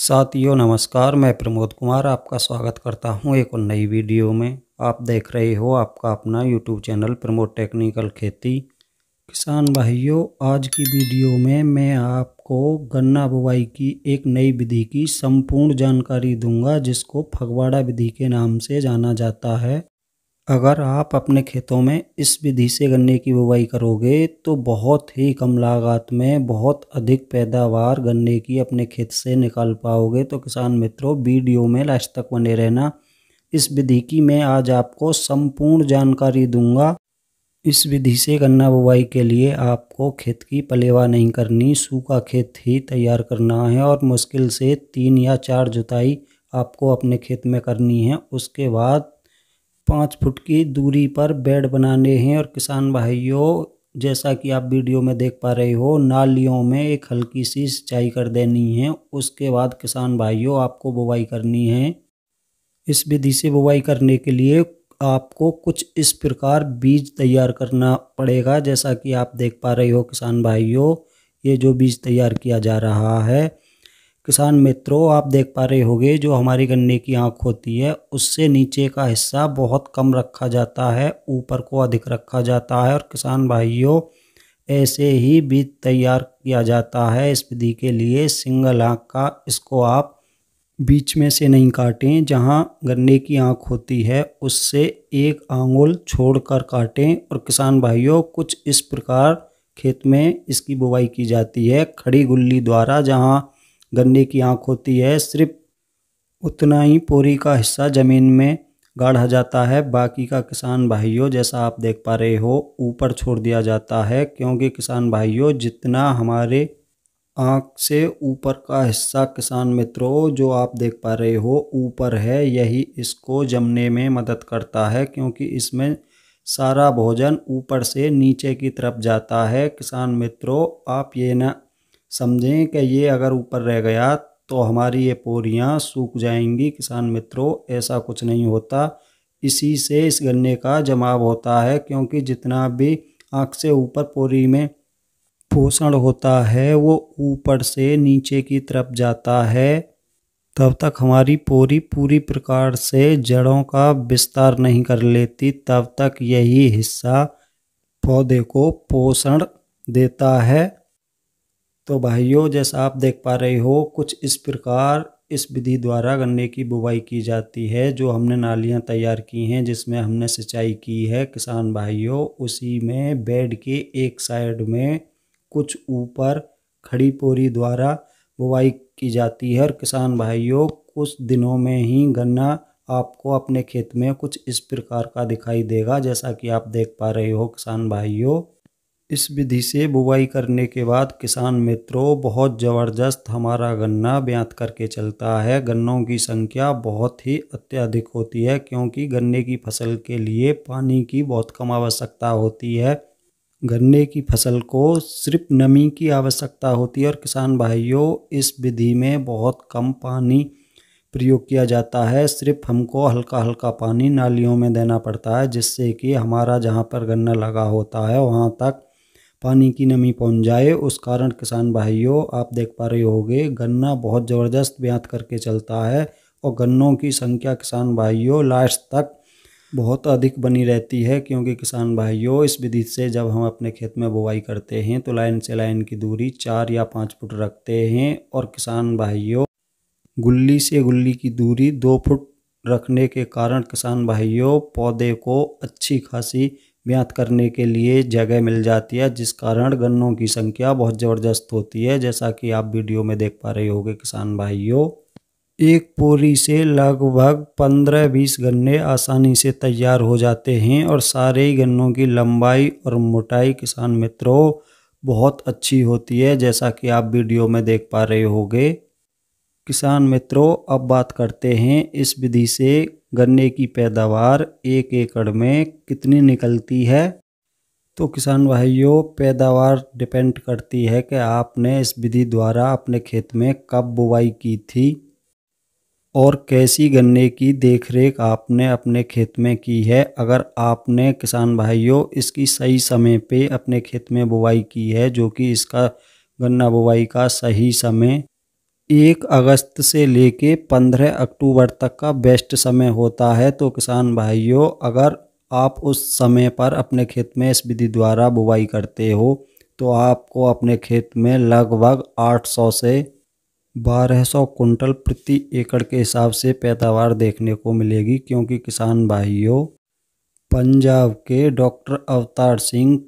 साथियों नमस्कार मैं प्रमोद कुमार आपका स्वागत करता हूं एक और नई वीडियो में आप देख रहे हो आपका अपना यूट्यूब चैनल प्रमोद टेक्निकल खेती किसान भाइयों आज की वीडियो में मैं आपको गन्ना बुवाई की एक नई विधि की संपूर्ण जानकारी दूंगा जिसको फगवाड़ा विधि के नाम से जाना जाता है अगर आप अपने खेतों में इस विधि से गन्ने की बुवाई करोगे तो बहुत ही कम लागत में बहुत अधिक पैदावार गन्ने की अपने खेत से निकाल पाओगे तो किसान मित्रों वीडियो में लास्ट तक बने रहना इस विधि की मैं आज आपको संपूर्ण जानकारी दूंगा इस विधि से गन्ना बुवाई के लिए आपको खेत की पलेवा नहीं करनी सूखा खेत ही तैयार करना है और मुश्किल से तीन या चार जुताई आपको अपने खेत में करनी है उसके बाद पाँच फुट की दूरी पर बेड बनाने हैं और किसान भाइयों जैसा कि आप वीडियो में देख पा रहे हो नालियों में एक हल्की सी सिंचाई कर देनी है उसके बाद किसान भाइयों आपको बुवाई करनी है इस विधि से बुवाई करने के लिए आपको कुछ इस प्रकार बीज तैयार करना पड़ेगा जैसा कि आप देख पा रहे हो किसान भाइयों ये जो बीज तैयार किया जा रहा है किसान मित्रों आप देख पा रहे होंगे जो हमारी गन्ने की आँख होती है उससे नीचे का हिस्सा बहुत कम रखा जाता है ऊपर को अधिक रखा जाता है और किसान भाइयों ऐसे ही बीज तैयार किया जाता है इस विधि के लिए सिंगल आँख का इसको आप बीच में से नहीं काटें जहां गन्ने की आंख होती है उससे एक आंगुल छोड़कर काटें और किसान भाइयों कुछ इस प्रकार खेत में इसकी बुवाई की जाती है खड़ी गुल्ली द्वारा जहां गन्ने की आँख होती है सिर्फ उतना ही पूरी का हिस्सा ज़मीन में गाढ़ा जाता है बाकी का किसान भाइयों जैसा आप देख पा रहे हो ऊपर छोड़ दिया जाता है क्योंकि किसान भाइयों जितना हमारे आँख से ऊपर का हिस्सा किसान मित्रों जो आप देख पा रहे हो ऊपर है यही इसको जमने में मदद करता है क्योंकि इसमें सारा भोजन ऊपर से नीचे की तरफ जाता है किसान मित्रों आप ये ना समझें कि ये अगर ऊपर रह गया तो हमारी ये पोरियाँ सूख जाएंगी किसान मित्रों ऐसा कुछ नहीं होता इसी से इस गन्ने का जमाव होता है क्योंकि जितना भी आँख से ऊपर पोरी में पोषण होता है वो ऊपर से नीचे की तरफ जाता है तब तक हमारी पोरी पूरी प्रकार से जड़ों का विस्तार नहीं कर लेती तब तक यही हिस्सा पौधे को पोषण देता है तो भाइयों जैसा आप देख पा रहे हो कुछ इस प्रकार इस विधि द्वारा गन्ने की बुवाई की जाती है जो हमने नालियां तैयार की हैं जिसमें हमने सिंचाई की है किसान भाइयों उसी में बेड के एक साइड में कुछ ऊपर खड़ी पोरी द्वारा बुवाई की जाती है और किसान भाइयों कुछ दिनों में ही गन्ना आपको अपने खेत में कुछ इस प्रकार का दिखाई देगा जैसा कि आप देख पा रहे हो किसान भाइयों इस विधि से बुवाई करने के बाद किसान मित्रों बहुत ज़बरदस्त हमारा गन्ना ब्यात करके चलता है गन्नों की संख्या बहुत ही अत्यधिक होती है क्योंकि गन्ने की फसल के लिए पानी की बहुत कम आवश्यकता होती है गन्ने की फसल को सिर्फ नमी की आवश्यकता होती है और किसान भाइयों इस विधि में बहुत कम पानी प्रयोग किया जाता है सिर्फ हमको हल्का हल्का पानी नालियों में देना पड़ता है जिससे कि हमारा जहाँ पर गन्ना लगा होता है वहाँ तक पानी की नमी पहुंच जाए उस कारण किसान भाइयों आप देख पा रहे होंगे गन्ना बहुत ज़बरदस्त ब्यात करके चलता है और गन्नों की संख्या किसान भाइयों लास्ट तक बहुत अधिक बनी रहती है क्योंकि किसान भाइयों इस विधि से जब हम अपने खेत में बुवाई करते हैं तो लाइन से लाइन की दूरी चार या पाँच फुट रखते हैं और किसान भाइयों गुल्ली से गुल्ली की दूरी दो फुट रखने के कारण किसान भाइयों पौधे को अच्छी खासी ब्यात करने के लिए जगह मिल जाती है जिस कारण गन्नों की संख्या बहुत ज़बरदस्त होती है जैसा कि आप वीडियो में देख पा रहे होगे किसान भाइयों एक पोरी से लगभग पंद्रह बीस गन्ने आसानी से तैयार हो जाते हैं और सारे ही गन्नों की लंबाई और मोटाई किसान मित्रों बहुत अच्छी होती है जैसा कि आप वीडियो में देख पा रहे होंगे किसान मित्रों अब बात करते हैं इस विधि से गन्ने की पैदावार एक एकड़ में कितनी निकलती है तो किसान भाइयों पैदावार डिपेंड करती है कि आपने इस विधि द्वारा अपने खेत में कब बुवाई की थी और कैसी गन्ने की देखरेख आपने अपने खेत में की है अगर आपने किसान भाइयों इसकी सही समय पे अपने खेत में बुवाई की है जो कि इसका गन्ना बुवाई का सही समय एक अगस्त से लेके पंद्रह अक्टूबर तक का बेस्ट समय होता है तो किसान भाइयों अगर आप उस समय पर अपने खेत में इस विधि द्वारा बुवाई करते हो तो आपको अपने खेत में लगभग 800 से 1200 कुंटल प्रति एकड़ के हिसाब से पैदावार देखने को मिलेगी क्योंकि किसान भाइयों पंजाब के डॉक्टर अवतार सिंह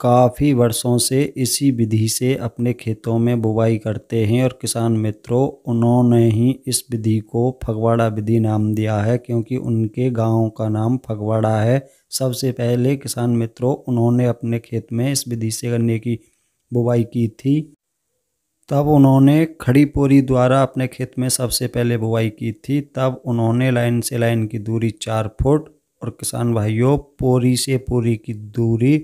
काफ़ी वर्षों से इसी विधि से अपने खेतों में बुवाई करते हैं और किसान मित्रों उन्होंने ही इस विधि को फगवाड़ा विधि नाम दिया है क्योंकि उनके गांव का नाम फगवाड़ा है सबसे पहले किसान मित्रों उन्होंने अपने खेत में इस विधि से गन्ने की बुवाई की थी तब उन्होंने खड़ी पोरी द्वारा अपने खेत में सबसे पहले बुवाई की थी तब उन्होंने लाइन से लाइन की दूरी चार फुट और किसान भाइयों पोरी से पोरी की दूरी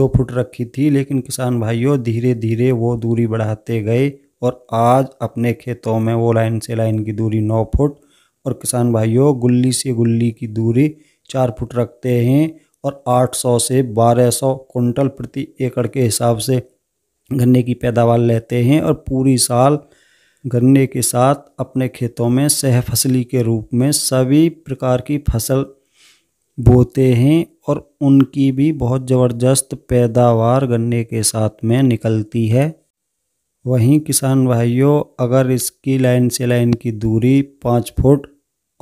दो फुट रखी थी लेकिन किसान भाइयों धीरे धीरे वो दूरी बढ़ाते गए और आज अपने खेतों में वो लाइन से लाइन की दूरी नौ फुट और किसान भाइयों गुल्ली से गुल्ली की दूरी चार फुट रखते हैं और 800 से 1200 कुंटल प्रति एकड़ के हिसाब से गन्ने की पैदावार लेते हैं और पूरी साल गन्ने के साथ अपने खेतों में सह फसली के रूप में सभी प्रकार की फसल बोते हैं और उनकी भी बहुत ज़बरदस्त पैदावार गन्ने के साथ में निकलती है वहीं किसान भाइयों अगर इसकी लाइन से लाइन की दूरी पाँच फुट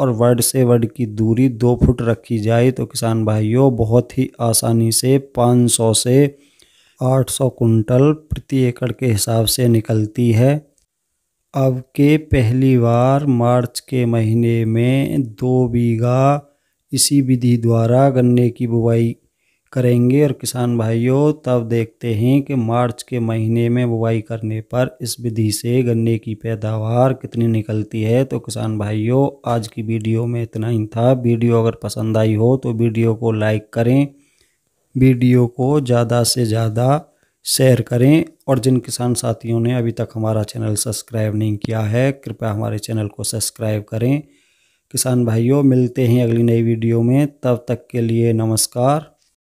और वर्ड से वर्ड की दूरी दो फुट रखी जाए तो किसान भाइयों बहुत ही आसानी से पाँच सौ से आठ सौ कुंटल प्रति एकड़ के हिसाब से निकलती है अब के पहली बार मार्च के महीने में दो बीघा इसी विधि द्वारा गन्ने की बुवाई करेंगे और किसान भाइयों तब देखते हैं कि मार्च के महीने में बुवाई करने पर इस विधि से गन्ने की पैदावार कितनी निकलती है तो किसान भाइयों आज की वीडियो में इतना ही था वीडियो अगर पसंद आई हो तो वीडियो को लाइक करें वीडियो को ज़्यादा से ज़्यादा शेयर करें और जिन किसान साथियों ने अभी तक हमारा चैनल सब्सक्राइब नहीं किया है कृपया हमारे चैनल को सब्सक्राइब करें किसान भाइयों मिलते हैं अगली नई वीडियो में तब तक के लिए नमस्कार